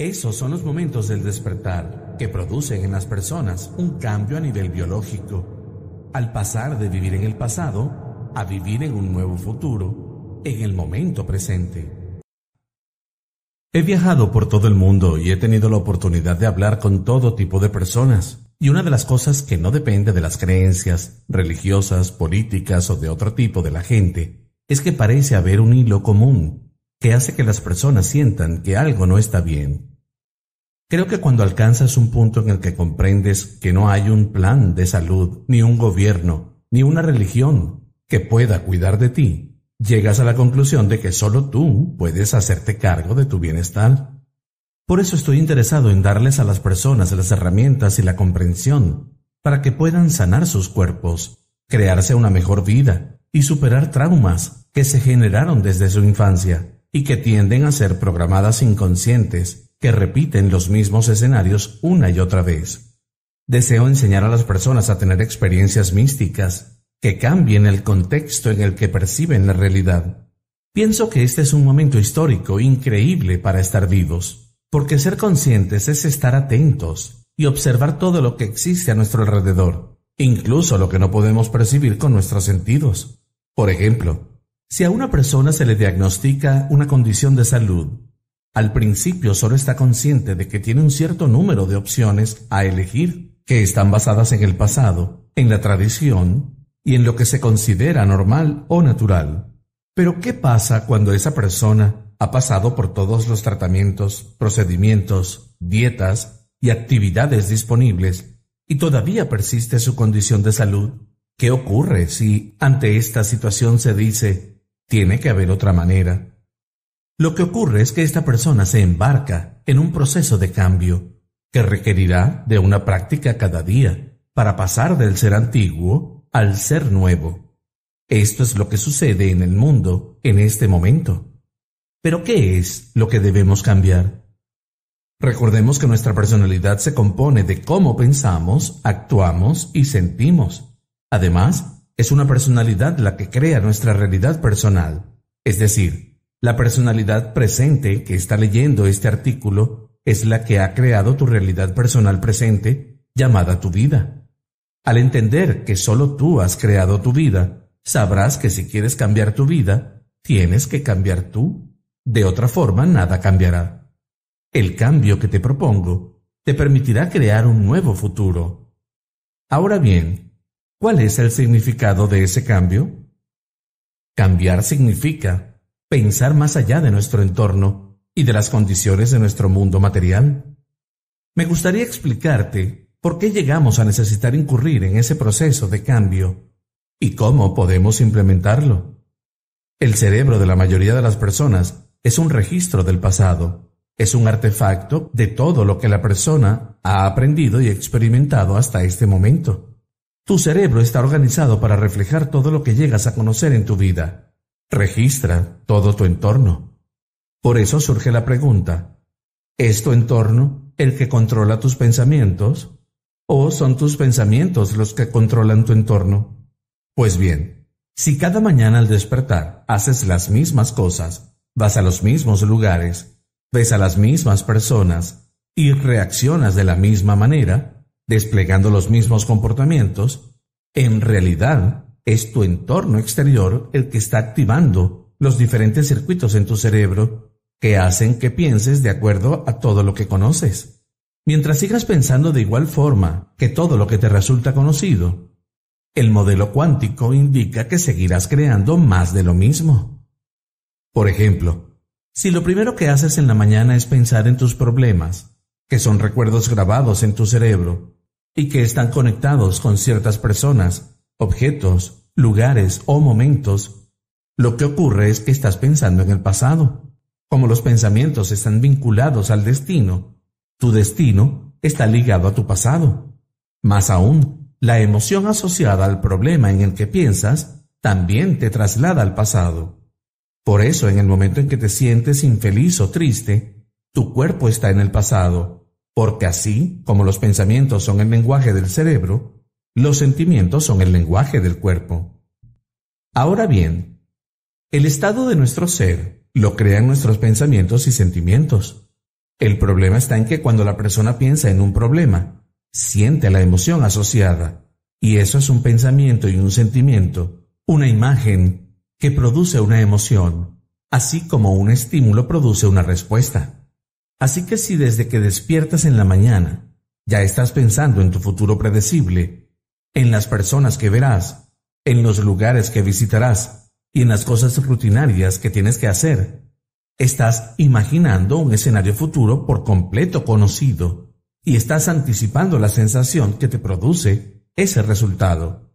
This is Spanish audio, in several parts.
Esos son los momentos del despertar que producen en las personas un cambio a nivel biológico, al pasar de vivir en el pasado a vivir en un nuevo futuro, en el momento presente. He viajado por todo el mundo y he tenido la oportunidad de hablar con todo tipo de personas, y una de las cosas que no depende de las creencias religiosas, políticas o de otro tipo de la gente, es que parece haber un hilo común que hace que las personas sientan que algo no está bien Creo que cuando alcanzas un punto en el que comprendes que no hay un plan de salud, ni un gobierno, ni una religión que pueda cuidar de ti, llegas a la conclusión de que solo tú puedes hacerte cargo de tu bienestar. Por eso estoy interesado en darles a las personas las herramientas y la comprensión para que puedan sanar sus cuerpos, crearse una mejor vida y superar traumas que se generaron desde su infancia y que tienden a ser programadas inconscientes que repiten los mismos escenarios una y otra vez. Deseo enseñar a las personas a tener experiencias místicas que cambien el contexto en el que perciben la realidad. Pienso que este es un momento histórico increíble para estar vivos, porque ser conscientes es estar atentos y observar todo lo que existe a nuestro alrededor, incluso lo que no podemos percibir con nuestros sentidos. Por ejemplo, si a una persona se le diagnostica una condición de salud, al principio solo está consciente de que tiene un cierto número de opciones a elegir, que están basadas en el pasado, en la tradición y en lo que se considera normal o natural. Pero ¿qué pasa cuando esa persona ha pasado por todos los tratamientos, procedimientos, dietas y actividades disponibles y todavía persiste su condición de salud? ¿Qué ocurre si ante esta situación se dice, tiene que haber otra manera? Lo que ocurre es que esta persona se embarca en un proceso de cambio que requerirá de una práctica cada día para pasar del ser antiguo al ser nuevo. Esto es lo que sucede en el mundo en este momento. Pero ¿qué es lo que debemos cambiar? Recordemos que nuestra personalidad se compone de cómo pensamos, actuamos y sentimos. Además, es una personalidad la que crea nuestra realidad personal, es decir, la personalidad presente que está leyendo este artículo es la que ha creado tu realidad personal presente llamada tu vida. Al entender que solo tú has creado tu vida, sabrás que si quieres cambiar tu vida, tienes que cambiar tú. De otra forma, nada cambiará. El cambio que te propongo te permitirá crear un nuevo futuro. Ahora bien, ¿cuál es el significado de ese cambio? Cambiar significa pensar más allá de nuestro entorno y de las condiciones de nuestro mundo material. Me gustaría explicarte por qué llegamos a necesitar incurrir en ese proceso de cambio y cómo podemos implementarlo. El cerebro de la mayoría de las personas es un registro del pasado, es un artefacto de todo lo que la persona ha aprendido y experimentado hasta este momento. Tu cerebro está organizado para reflejar todo lo que llegas a conocer en tu vida, registra todo tu entorno. Por eso surge la pregunta, ¿es tu entorno el que controla tus pensamientos? ¿O son tus pensamientos los que controlan tu entorno? Pues bien, si cada mañana al despertar haces las mismas cosas, vas a los mismos lugares, ves a las mismas personas y reaccionas de la misma manera, desplegando los mismos comportamientos, en realidad es tu entorno exterior el que está activando los diferentes circuitos en tu cerebro que hacen que pienses de acuerdo a todo lo que conoces. Mientras sigas pensando de igual forma que todo lo que te resulta conocido, el modelo cuántico indica que seguirás creando más de lo mismo. Por ejemplo, si lo primero que haces en la mañana es pensar en tus problemas, que son recuerdos grabados en tu cerebro y que están conectados con ciertas personas, objetos lugares o momentos, lo que ocurre es que estás pensando en el pasado. Como los pensamientos están vinculados al destino, tu destino está ligado a tu pasado. Más aún, la emoción asociada al problema en el que piensas también te traslada al pasado. Por eso, en el momento en que te sientes infeliz o triste, tu cuerpo está en el pasado, porque así como los pensamientos son el lenguaje del cerebro, los sentimientos son el lenguaje del cuerpo. Ahora bien, el estado de nuestro ser lo crean nuestros pensamientos y sentimientos. El problema está en que cuando la persona piensa en un problema, siente la emoción asociada, y eso es un pensamiento y un sentimiento, una imagen que produce una emoción, así como un estímulo produce una respuesta. Así que si desde que despiertas en la mañana ya estás pensando en tu futuro predecible, en las personas que verás, en los lugares que visitarás y en las cosas rutinarias que tienes que hacer. Estás imaginando un escenario futuro por completo conocido y estás anticipando la sensación que te produce ese resultado.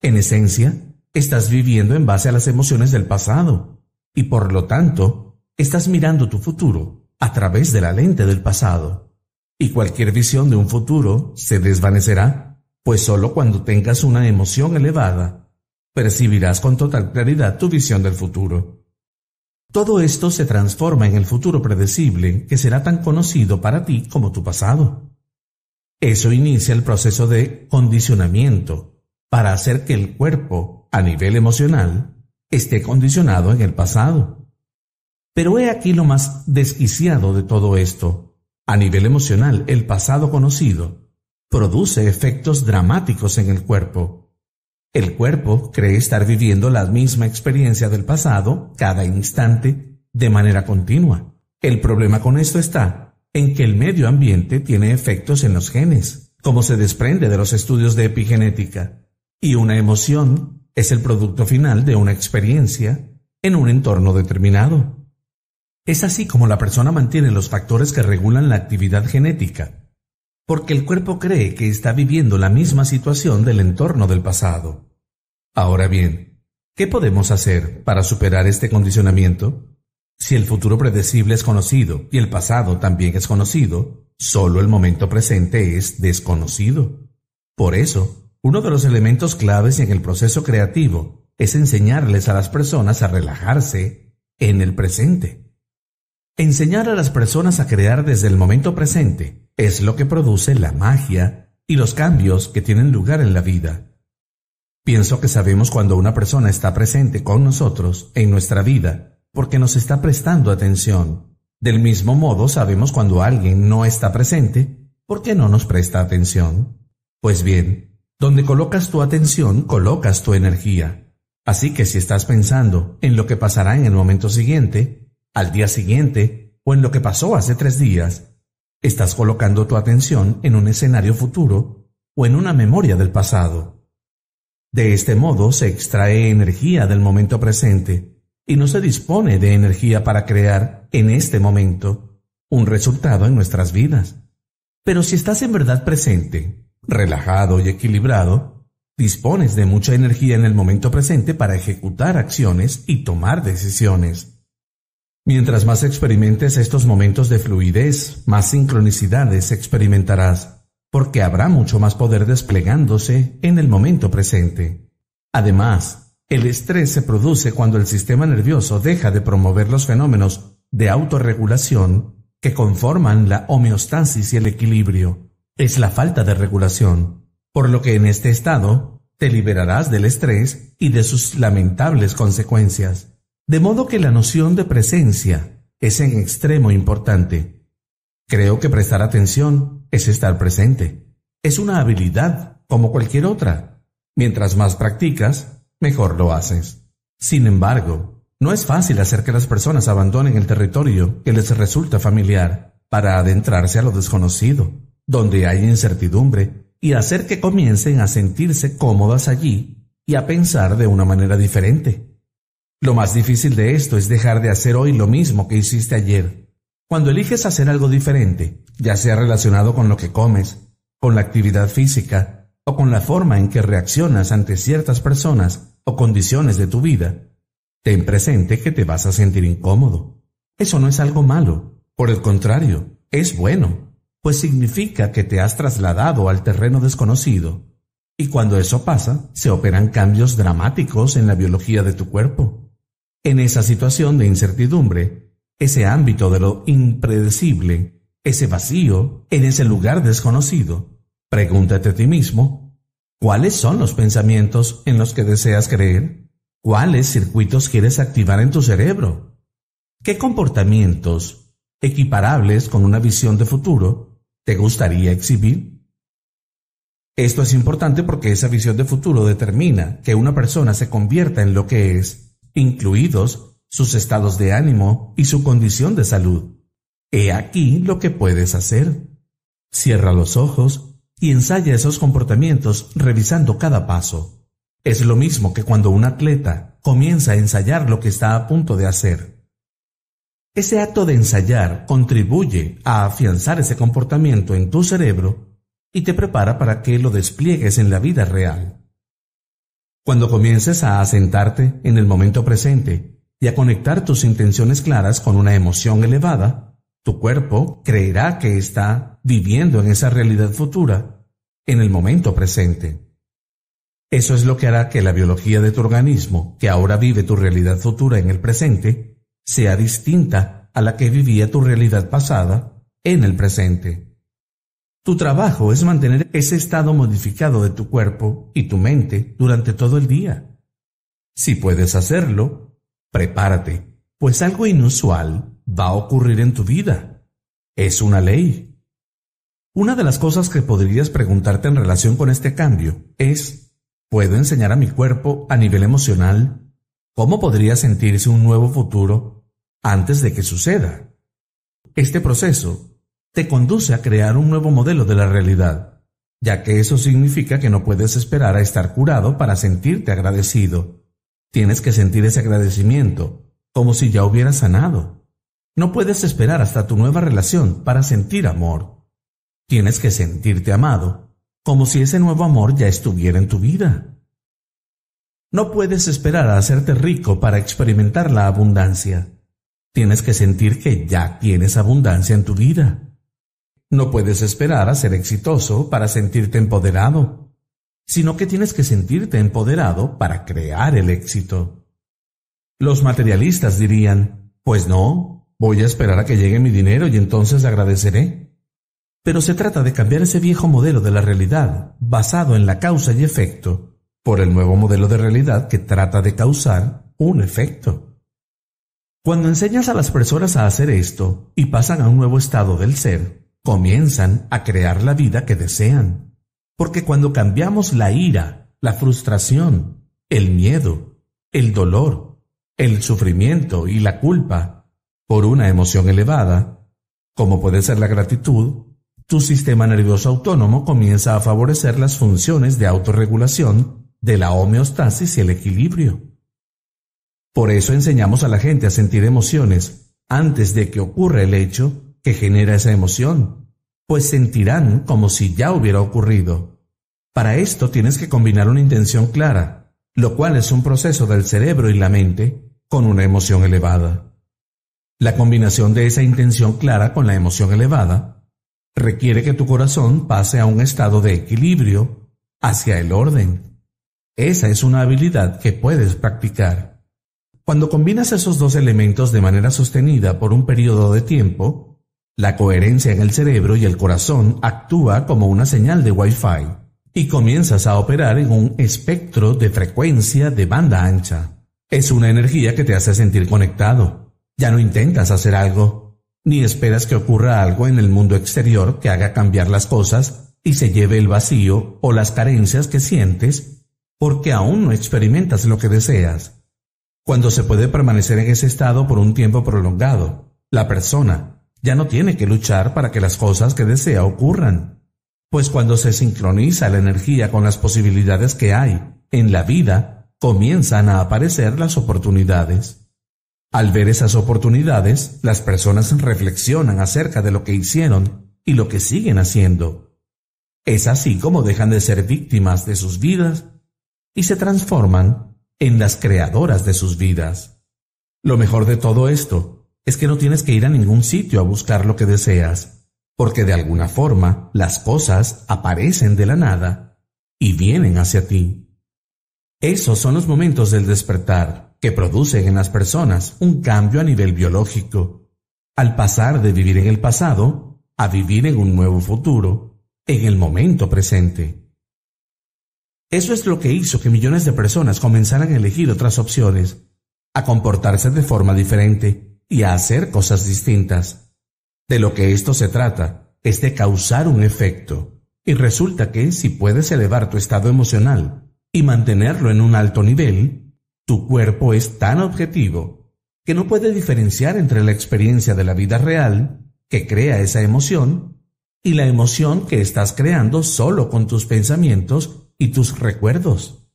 En esencia, estás viviendo en base a las emociones del pasado y por lo tanto, estás mirando tu futuro a través de la lente del pasado. Y cualquier visión de un futuro se desvanecerá pues sólo cuando tengas una emoción elevada percibirás con total claridad tu visión del futuro. Todo esto se transforma en el futuro predecible que será tan conocido para ti como tu pasado. Eso inicia el proceso de condicionamiento para hacer que el cuerpo, a nivel emocional, esté condicionado en el pasado. Pero he aquí lo más desquiciado de todo esto. A nivel emocional, el pasado conocido produce efectos dramáticos en el cuerpo. El cuerpo cree estar viviendo la misma experiencia del pasado cada instante de manera continua. El problema con esto está en que el medio ambiente tiene efectos en los genes, como se desprende de los estudios de epigenética, y una emoción es el producto final de una experiencia en un entorno determinado. Es así como la persona mantiene los factores que regulan la actividad genética porque el cuerpo cree que está viviendo la misma situación del entorno del pasado. Ahora bien, ¿qué podemos hacer para superar este condicionamiento? Si el futuro predecible es conocido y el pasado también es conocido, solo el momento presente es desconocido. Por eso, uno de los elementos claves en el proceso creativo es enseñarles a las personas a relajarse en el presente. Enseñar a las personas a crear desde el momento presente es lo que produce la magia y los cambios que tienen lugar en la vida. Pienso que sabemos cuando una persona está presente con nosotros en nuestra vida porque nos está prestando atención. Del mismo modo sabemos cuando alguien no está presente porque no nos presta atención. Pues bien, donde colocas tu atención, colocas tu energía. Así que si estás pensando en lo que pasará en el momento siguiente, al día siguiente, o en lo que pasó hace tres días, Estás colocando tu atención en un escenario futuro o en una memoria del pasado. De este modo se extrae energía del momento presente y no se dispone de energía para crear en este momento un resultado en nuestras vidas. Pero si estás en verdad presente, relajado y equilibrado, dispones de mucha energía en el momento presente para ejecutar acciones y tomar decisiones. Mientras más experimentes estos momentos de fluidez, más sincronicidades experimentarás, porque habrá mucho más poder desplegándose en el momento presente. Además, el estrés se produce cuando el sistema nervioso deja de promover los fenómenos de autorregulación que conforman la homeostasis y el equilibrio. Es la falta de regulación, por lo que en este estado te liberarás del estrés y de sus lamentables consecuencias. De modo que la noción de presencia es en extremo importante. Creo que prestar atención es estar presente. Es una habilidad como cualquier otra. Mientras más practicas, mejor lo haces. Sin embargo, no es fácil hacer que las personas abandonen el territorio que les resulta familiar para adentrarse a lo desconocido, donde hay incertidumbre, y hacer que comiencen a sentirse cómodas allí y a pensar de una manera diferente. Lo más difícil de esto es dejar de hacer hoy lo mismo que hiciste ayer. Cuando eliges hacer algo diferente, ya sea relacionado con lo que comes, con la actividad física o con la forma en que reaccionas ante ciertas personas o condiciones de tu vida, ten presente que te vas a sentir incómodo. Eso no es algo malo, por el contrario, es bueno, pues significa que te has trasladado al terreno desconocido. Y cuando eso pasa, se operan cambios dramáticos en la biología de tu cuerpo. En esa situación de incertidumbre, ese ámbito de lo impredecible, ese vacío, en ese lugar desconocido, pregúntate a ti mismo, ¿cuáles son los pensamientos en los que deseas creer? ¿Cuáles circuitos quieres activar en tu cerebro? ¿Qué comportamientos, equiparables con una visión de futuro, te gustaría exhibir? Esto es importante porque esa visión de futuro determina que una persona se convierta en lo que es incluidos sus estados de ánimo y su condición de salud. He aquí lo que puedes hacer. Cierra los ojos y ensaya esos comportamientos revisando cada paso. Es lo mismo que cuando un atleta comienza a ensayar lo que está a punto de hacer. Ese acto de ensayar contribuye a afianzar ese comportamiento en tu cerebro y te prepara para que lo despliegues en la vida real. Cuando comiences a asentarte en el momento presente y a conectar tus intenciones claras con una emoción elevada, tu cuerpo creerá que está viviendo en esa realidad futura, en el momento presente. Eso es lo que hará que la biología de tu organismo, que ahora vive tu realidad futura en el presente, sea distinta a la que vivía tu realidad pasada en el presente. Tu trabajo es mantener ese estado modificado de tu cuerpo y tu mente durante todo el día. Si puedes hacerlo, prepárate, pues algo inusual va a ocurrir en tu vida. Es una ley. Una de las cosas que podrías preguntarte en relación con este cambio es, ¿puedo enseñar a mi cuerpo a nivel emocional cómo podría sentirse un nuevo futuro antes de que suceda? Este proceso te conduce a crear un nuevo modelo de la realidad, ya que eso significa que no puedes esperar a estar curado para sentirte agradecido. Tienes que sentir ese agradecimiento, como si ya hubieras sanado. No puedes esperar hasta tu nueva relación para sentir amor. Tienes que sentirte amado, como si ese nuevo amor ya estuviera en tu vida. No puedes esperar a hacerte rico para experimentar la abundancia. Tienes que sentir que ya tienes abundancia en tu vida. No puedes esperar a ser exitoso para sentirte empoderado, sino que tienes que sentirte empoderado para crear el éxito. Los materialistas dirían, pues no, voy a esperar a que llegue mi dinero y entonces agradeceré. Pero se trata de cambiar ese viejo modelo de la realidad, basado en la causa y efecto, por el nuevo modelo de realidad que trata de causar un efecto. Cuando enseñas a las personas a hacer esto y pasan a un nuevo estado del ser, comienzan a crear la vida que desean. Porque cuando cambiamos la ira, la frustración, el miedo, el dolor, el sufrimiento y la culpa por una emoción elevada, como puede ser la gratitud, tu sistema nervioso autónomo comienza a favorecer las funciones de autorregulación de la homeostasis y el equilibrio. Por eso enseñamos a la gente a sentir emociones antes de que ocurra el hecho que genera esa emoción, pues sentirán como si ya hubiera ocurrido. Para esto tienes que combinar una intención clara, lo cual es un proceso del cerebro y la mente, con una emoción elevada. La combinación de esa intención clara con la emoción elevada requiere que tu corazón pase a un estado de equilibrio hacia el orden. Esa es una habilidad que puedes practicar. Cuando combinas esos dos elementos de manera sostenida por un periodo de tiempo, la coherencia en el cerebro y el corazón actúa como una señal de Wi-Fi y comienzas a operar en un espectro de frecuencia de banda ancha. Es una energía que te hace sentir conectado. Ya no intentas hacer algo, ni esperas que ocurra algo en el mundo exterior que haga cambiar las cosas y se lleve el vacío o las carencias que sientes porque aún no experimentas lo que deseas. Cuando se puede permanecer en ese estado por un tiempo prolongado, la persona ya no tiene que luchar para que las cosas que desea ocurran, pues cuando se sincroniza la energía con las posibilidades que hay en la vida, comienzan a aparecer las oportunidades. Al ver esas oportunidades, las personas reflexionan acerca de lo que hicieron y lo que siguen haciendo. Es así como dejan de ser víctimas de sus vidas y se transforman en las creadoras de sus vidas. Lo mejor de todo esto es que no tienes que ir a ningún sitio a buscar lo que deseas, porque de alguna forma las cosas aparecen de la nada y vienen hacia ti. Esos son los momentos del despertar que producen en las personas un cambio a nivel biológico, al pasar de vivir en el pasado a vivir en un nuevo futuro, en el momento presente. Eso es lo que hizo que millones de personas comenzaran a elegir otras opciones, a comportarse de forma diferente y a hacer cosas distintas. De lo que esto se trata es de causar un efecto, y resulta que si puedes elevar tu estado emocional y mantenerlo en un alto nivel, tu cuerpo es tan objetivo que no puede diferenciar entre la experiencia de la vida real, que crea esa emoción, y la emoción que estás creando solo con tus pensamientos y tus recuerdos.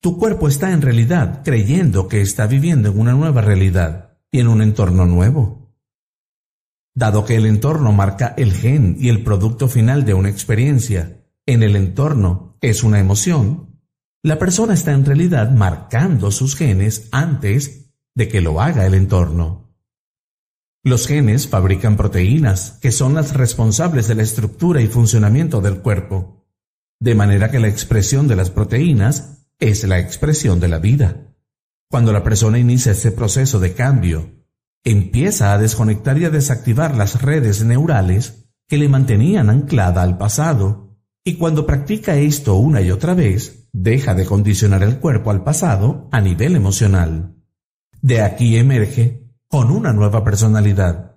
Tu cuerpo está en realidad creyendo que está viviendo en una nueva realidad y en un entorno nuevo. Dado que el entorno marca el gen y el producto final de una experiencia, en el entorno es una emoción, la persona está en realidad marcando sus genes antes de que lo haga el entorno. Los genes fabrican proteínas, que son las responsables de la estructura y funcionamiento del cuerpo, de manera que la expresión de las proteínas es la expresión de la vida. Cuando la persona inicia este proceso de cambio, empieza a desconectar y a desactivar las redes neurales que le mantenían anclada al pasado, y cuando practica esto una y otra vez, deja de condicionar el cuerpo al pasado a nivel emocional. De aquí emerge con una nueva personalidad.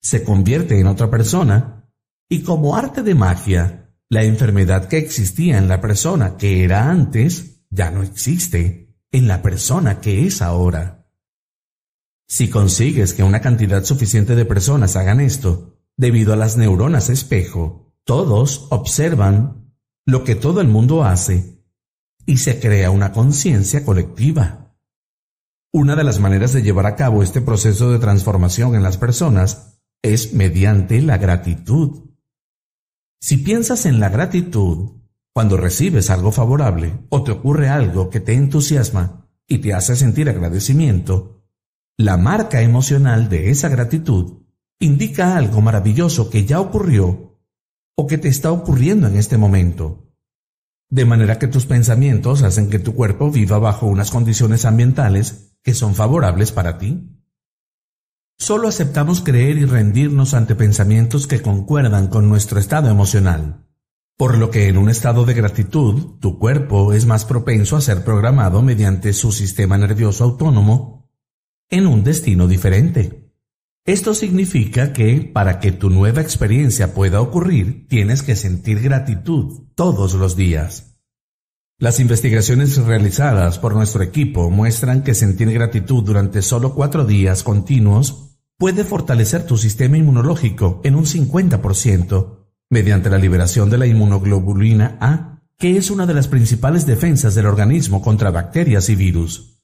Se convierte en otra persona y como arte de magia, la enfermedad que existía en la persona que era antes ya no existe en la persona que es ahora. Si consigues que una cantidad suficiente de personas hagan esto, debido a las neuronas espejo, todos observan lo que todo el mundo hace y se crea una conciencia colectiva. Una de las maneras de llevar a cabo este proceso de transformación en las personas es mediante la gratitud. Si piensas en la gratitud, cuando recibes algo favorable o te ocurre algo que te entusiasma y te hace sentir agradecimiento, la marca emocional de esa gratitud indica algo maravilloso que ya ocurrió o que te está ocurriendo en este momento. De manera que tus pensamientos hacen que tu cuerpo viva bajo unas condiciones ambientales que son favorables para ti. Solo aceptamos creer y rendirnos ante pensamientos que concuerdan con nuestro estado emocional por lo que en un estado de gratitud tu cuerpo es más propenso a ser programado mediante su sistema nervioso autónomo en un destino diferente. Esto significa que, para que tu nueva experiencia pueda ocurrir, tienes que sentir gratitud todos los días. Las investigaciones realizadas por nuestro equipo muestran que sentir gratitud durante solo cuatro días continuos puede fortalecer tu sistema inmunológico en un 50%, mediante la liberación de la inmunoglobulina A, que es una de las principales defensas del organismo contra bacterias y virus.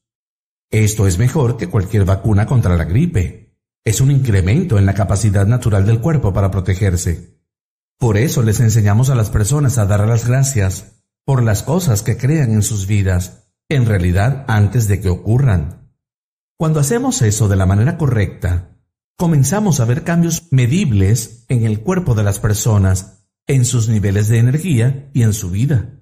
Esto es mejor que cualquier vacuna contra la gripe. Es un incremento en la capacidad natural del cuerpo para protegerse. Por eso les enseñamos a las personas a dar las gracias por las cosas que crean en sus vidas, en realidad antes de que ocurran. Cuando hacemos eso de la manera correcta, comenzamos a ver cambios medibles en el cuerpo de las personas, en sus niveles de energía y en su vida.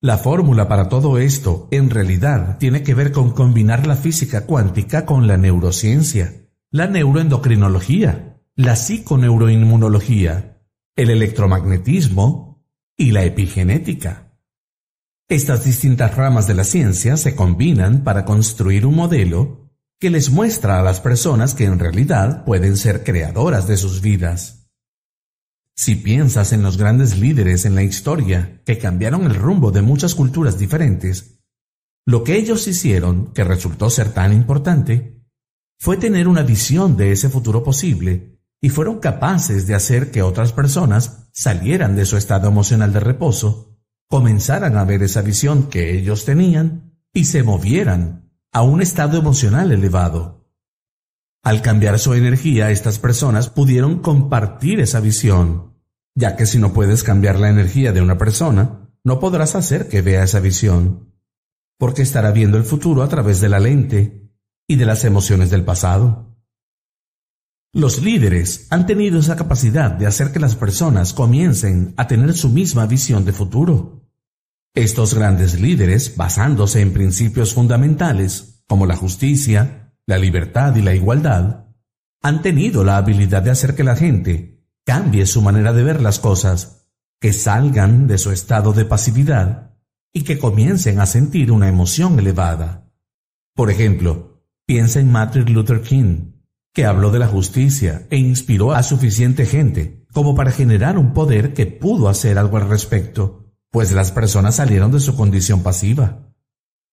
La fórmula para todo esto, en realidad, tiene que ver con combinar la física cuántica con la neurociencia, la neuroendocrinología, la psiconeuroinmunología, el electromagnetismo y la epigenética. Estas distintas ramas de la ciencia se combinan para construir un modelo que les muestra a las personas que en realidad pueden ser creadoras de sus vidas. Si piensas en los grandes líderes en la historia que cambiaron el rumbo de muchas culturas diferentes, lo que ellos hicieron, que resultó ser tan importante, fue tener una visión de ese futuro posible y fueron capaces de hacer que otras personas salieran de su estado emocional de reposo, comenzaran a ver esa visión que ellos tenían y se movieran a un estado emocional elevado. Al cambiar su energía, estas personas pudieron compartir esa visión, ya que si no puedes cambiar la energía de una persona, no podrás hacer que vea esa visión, porque estará viendo el futuro a través de la lente y de las emociones del pasado. Los líderes han tenido esa capacidad de hacer que las personas comiencen a tener su misma visión de futuro. Estos grandes líderes, basándose en principios fundamentales como la justicia, la libertad y la igualdad, han tenido la habilidad de hacer que la gente cambie su manera de ver las cosas, que salgan de su estado de pasividad y que comiencen a sentir una emoción elevada. Por ejemplo, piensa en Martin Luther King, que habló de la justicia e inspiró a suficiente gente como para generar un poder que pudo hacer algo al respecto pues las personas salieron de su condición pasiva.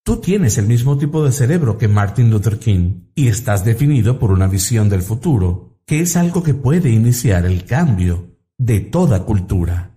Tú tienes el mismo tipo de cerebro que Martin Luther King y estás definido por una visión del futuro, que es algo que puede iniciar el cambio de toda cultura.